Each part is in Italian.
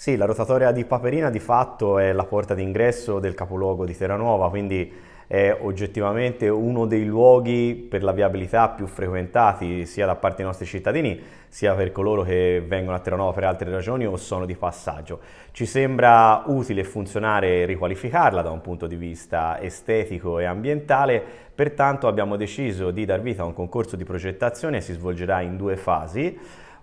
Sì, la rotatoria di Paperina di fatto è la porta d'ingresso del capoluogo di Terranuova, quindi è oggettivamente uno dei luoghi per la viabilità più frequentati sia da parte dei nostri cittadini sia per coloro che vengono a Terranova per altre ragioni o sono di passaggio. Ci sembra utile e funzionare riqualificarla da un punto di vista estetico e ambientale, pertanto abbiamo deciso di dar vita a un concorso di progettazione che si svolgerà in due fasi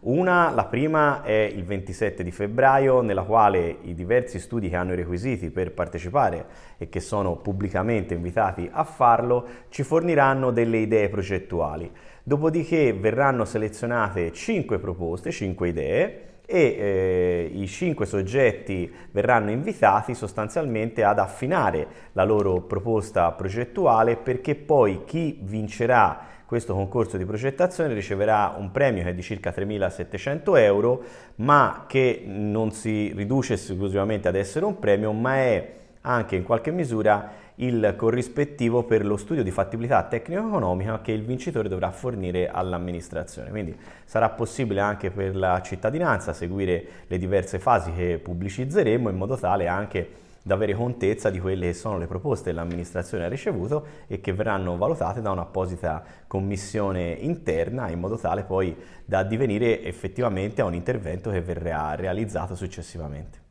una, la prima è il 27 di febbraio, nella quale i diversi studi che hanno i requisiti per partecipare e che sono pubblicamente invitati a farlo ci forniranno delle idee progettuali. Dopodiché verranno selezionate 5 proposte, 5 idee e eh, i cinque soggetti verranno invitati sostanzialmente ad affinare la loro proposta progettuale perché poi chi vincerà questo concorso di progettazione riceverà un premio che è di circa 3.700 euro ma che non si riduce esclusivamente ad essere un premio ma è anche in qualche misura il corrispettivo per lo studio di fattibilità tecnico-economica che il vincitore dovrà fornire all'amministrazione. Quindi sarà possibile anche per la cittadinanza seguire le diverse fasi che pubblicizzeremo in modo tale anche da avere contezza di quelle che sono le proposte che l'amministrazione ha ricevuto e che verranno valutate da un'apposita commissione interna in modo tale poi da divenire effettivamente a un intervento che verrà realizzato successivamente.